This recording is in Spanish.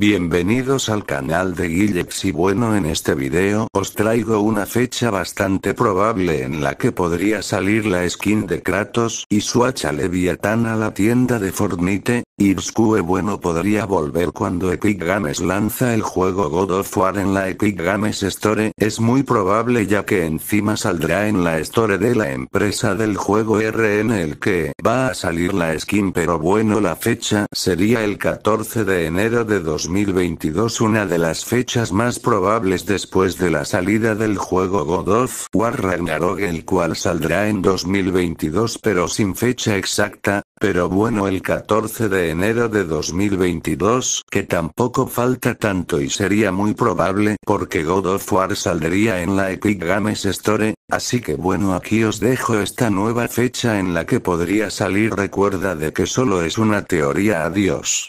Bienvenidos al canal de Guillex y bueno en este video os traigo una fecha bastante probable en la que podría salir la skin de Kratos y su hacha leviatana a la tienda de Fornite, Irskue Bueno podría volver cuando Epic Games lanza el juego God of War en la Epic Games Store, es muy probable ya que encima saldrá en la Store de la empresa del juego RN el que va a salir la skin pero bueno la fecha sería el 14 de enero de 2022 una de las fechas más probables después de la salida del juego God of War Ragnarok el cual saldrá en 2022 pero sin fecha exacta, pero bueno, el 14 de enero de 2022, que tampoco falta tanto y sería muy probable porque God of War saldría en la Epic Games Store, así que bueno, aquí os dejo esta nueva fecha en la que podría salir. Recuerda de que solo es una teoría, adiós.